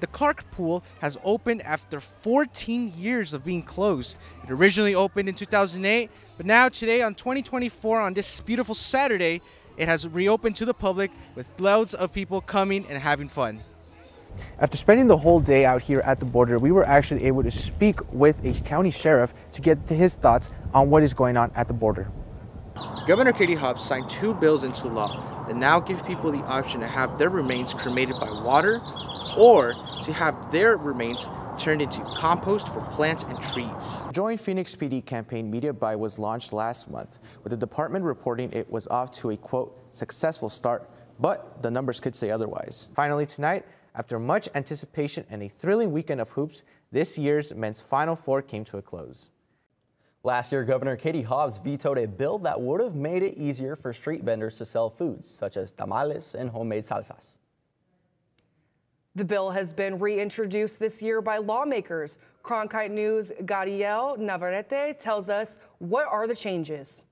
The Clark Pool has opened after 14 years of being closed. It originally opened in 2008, but now today on 2024 on this beautiful Saturday, it has reopened to the public with loads of people coming and having fun. After spending the whole day out here at the border, we were actually able to speak with a county sheriff to get his thoughts on what is going on at the border. Governor Katie Hobbs signed two bills into law that now give people the option to have their remains cremated by water or to have their remains turned into compost for plants and trees. Joint Phoenix PD campaign media buy was launched last month, with the department reporting it was off to a quote successful start, but the numbers could say otherwise. Finally tonight, after much anticipation and a thrilling weekend of hoops, this year's men's Final Four came to a close. Last year, Governor Katie Hobbs vetoed a bill that would have made it easier for street vendors to sell foods such as tamales and homemade salsas. The bill has been reintroduced this year by lawmakers. Cronkite News' Gadiel Navarrete tells us what are the changes.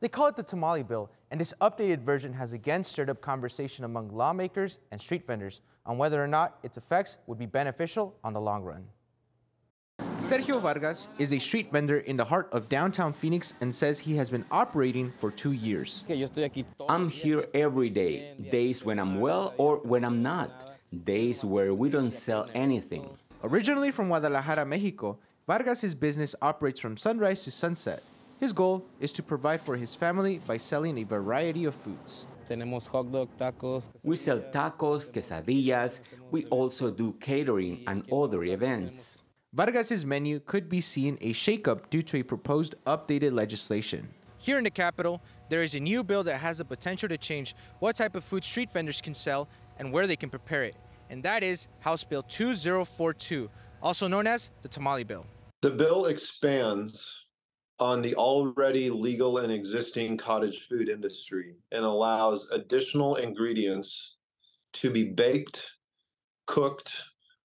They call it the tamale bill, and this updated version has again stirred up conversation among lawmakers and street vendors on whether or not its effects would be beneficial on the long run. Sergio Vargas is a street vendor in the heart of downtown Phoenix and says he has been operating for two years. I'm here every day, days when I'm well or when I'm not days where we don't sell anything. Originally from Guadalajara, Mexico, Vargas's business operates from sunrise to sunset. His goal is to provide for his family by selling a variety of foods. We sell tacos, quesadillas. We also do catering and other events. Vargas's menu could be seeing a shakeup due to a proposed updated legislation. Here in the capital, there is a new bill that has the potential to change what type of food street vendors can sell and where they can prepare it and that is House Bill 2042, also known as the Tamale Bill. The bill expands on the already legal and existing cottage food industry and allows additional ingredients to be baked, cooked,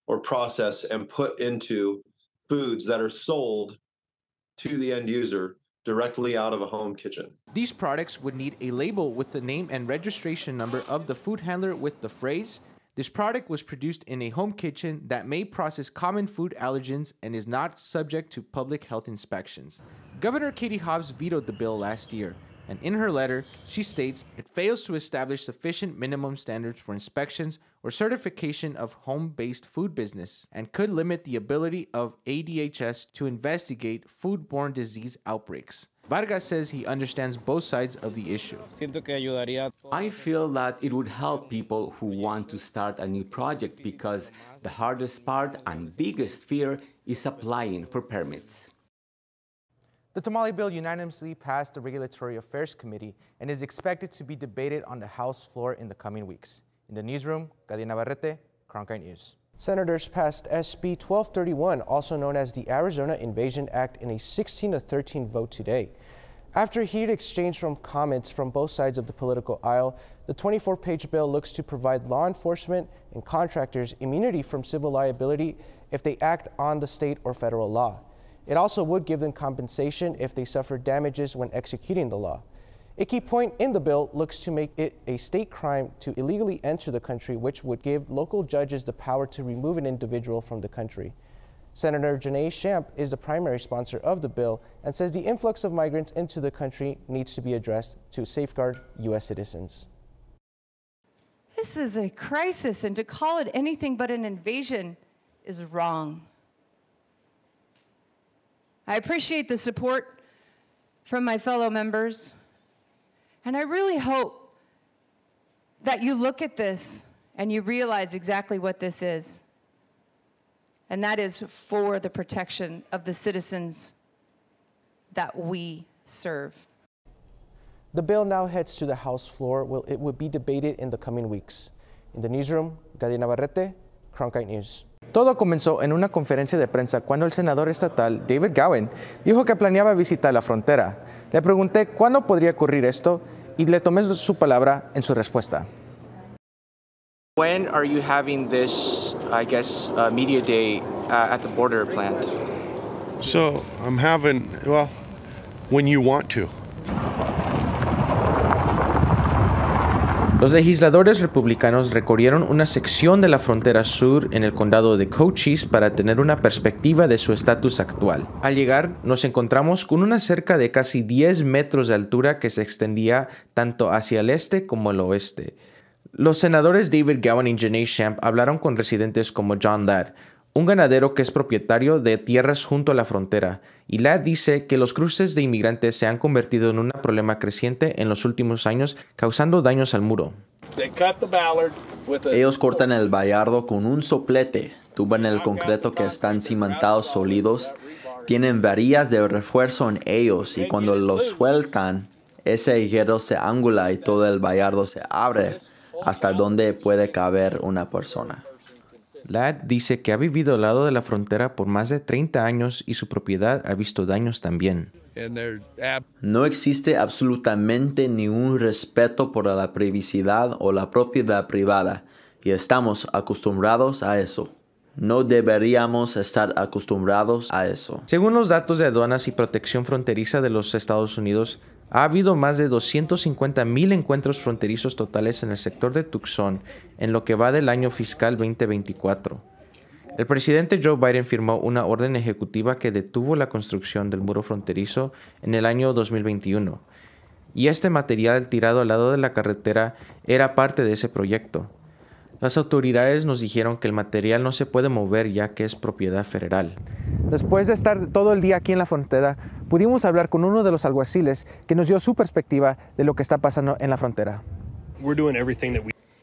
or processed and put into foods that are sold to the end user directly out of a home kitchen. These products would need a label with the name and registration number of the food handler with the phrase this product was produced in a home kitchen that may process common food allergens and is not subject to public health inspections. Governor Katie Hobbs vetoed the bill last year, and in her letter, she states it fails to establish sufficient minimum standards for inspections or certification of home based food business and could limit the ability of ADHS to investigate foodborne disease outbreaks. Vargas says he understands both sides of the issue. I feel that it would help people who want to start a new project because the hardest part and biggest fear is applying for permits. The Tamale Bill unanimously passed the Regulatory Affairs Committee and is expected to be debated on the House floor in the coming weeks. In the newsroom, Cadena Barrete, Cronkite News. Senators passed SB 1231, also known as the Arizona Invasion Act, in a 16 to 13 vote today. After heated exchange from comments from both sides of the political aisle, the 24 page bill looks to provide law enforcement and contractors immunity from civil liability if they act on the state or federal law. It also would give them compensation if they suffer damages when executing the law. A key point in the bill looks to make it a state crime to illegally enter the country, which would give local judges the power to remove an individual from the country. Senator Janae Shamp is the primary sponsor of the bill and says the influx of migrants into the country needs to be addressed to safeguard U.S. citizens. This is a crisis, and to call it anything but an invasion is wrong. I appreciate the support from my fellow members. And I really hope that you look at this and you realize exactly what this is. And that is for the protection of the citizens that we serve. The bill now heads to the House floor. where it will be debated in the coming weeks. In the newsroom, Gadi Navarrete, Cronkite News. Todo comenzó en una conferencia de prensa cuando el senador estatal David Gowen dijo que planeaba visitar la frontera. Le pregunté cuándo podría ocurrir esto y le tomé su palabra en su respuesta. When are you having this, I guess, uh, media day uh, at the border plant? So I'm having, well, when you want to. Los legisladores republicanos recorrieron una sección de la frontera sur en el condado de Cochise para tener una perspectiva de su estatus actual. Al llegar, nos encontramos con una cerca de casi 10 metros de altura que se extendía tanto hacia el este como el oeste. Los senadores David Gowan y Janae Champ hablaron con residentes como John Ladd, un ganadero que es propietario de tierras junto a la frontera. Y la dice que los cruces de inmigrantes se han convertido en un problema creciente en los últimos años, causando daños al muro. Ellos cortan el vallardo con un soplete, tuban el concreto que están cimentados sólidos, tienen varillas de refuerzo en ellos y cuando los sueltan, ese hierro se angula y todo el vallardo se abre hasta donde puede caber una persona. Ladd dice que ha vivido al lado de la frontera por más de 30 años y su propiedad ha visto daños también. No existe absolutamente ningún respeto por la privacidad o la propiedad privada y estamos acostumbrados a eso. No deberíamos estar acostumbrados a eso. Según los datos de aduanas y protección fronteriza de los Estados Unidos, ha habido más de 250 mil encuentros fronterizos totales en el sector de Tucson en lo que va del año fiscal 2024. El presidente Joe Biden firmó una orden ejecutiva que detuvo la construcción del muro fronterizo en el año 2021, y este material tirado al lado de la carretera era parte de ese proyecto. Las autoridades nos dijeron que el material no se puede mover ya que es propiedad federal. Después de estar todo el día aquí en la frontera, pudimos hablar con uno de los alguaciles que nos dio su perspectiva de lo que está pasando en la frontera.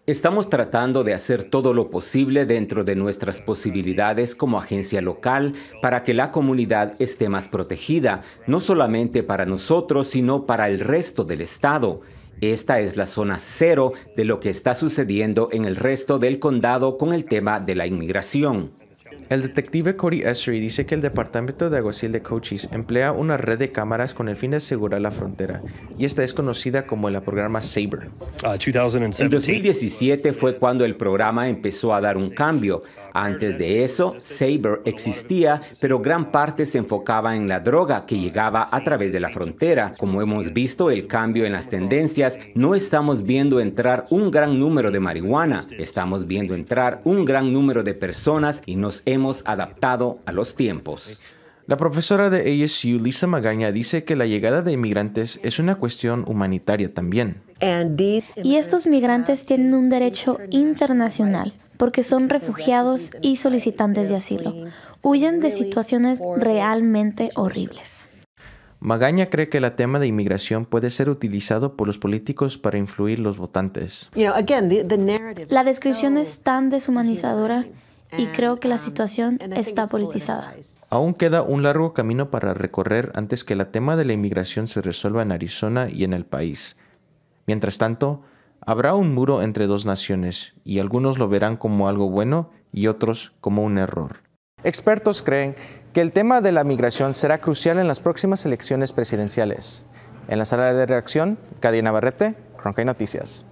Estamos tratando de hacer todo lo posible dentro de nuestras posibilidades como agencia local para que la comunidad esté más protegida, no solamente para nosotros, sino para el resto del Estado. Esta es la zona cero de lo que está sucediendo en el resto del condado con el tema de la inmigración. El detective Cody Esri dice que el departamento de aguacil de Cochise emplea una red de cámaras con el fin de asegurar la frontera, y esta es conocida como el programa Saber. Ah, en 2017 fue cuando el programa empezó a dar un cambio. Antes de eso, Saber existía, pero gran parte se enfocaba en la droga que llegaba a través de la frontera. Como hemos visto, el cambio en las tendencias, no estamos viendo entrar un gran número de marihuana, estamos viendo entrar un gran número de personas y nos hemos adaptado a los tiempos. La profesora de ASU, Lisa Magaña, dice que la llegada de inmigrantes es una cuestión humanitaria también. Y estos migrantes tienen un derecho internacional porque son refugiados y solicitantes de asilo. Huyen de situaciones realmente horribles. Magaña cree que el tema de inmigración puede ser utilizado por los políticos para influir los votantes. La descripción es tan deshumanizadora y creo que la um, situación está politizada. Aún queda un largo camino para recorrer antes que el tema de la inmigración se resuelva en Arizona y en el país. Mientras tanto, habrá un muro entre dos naciones y algunos lo verán como algo bueno y otros como un error. Expertos creen que el tema de la migración será crucial en las próximas elecciones presidenciales. En la sala de reacción, Cadena Barrete, y Noticias.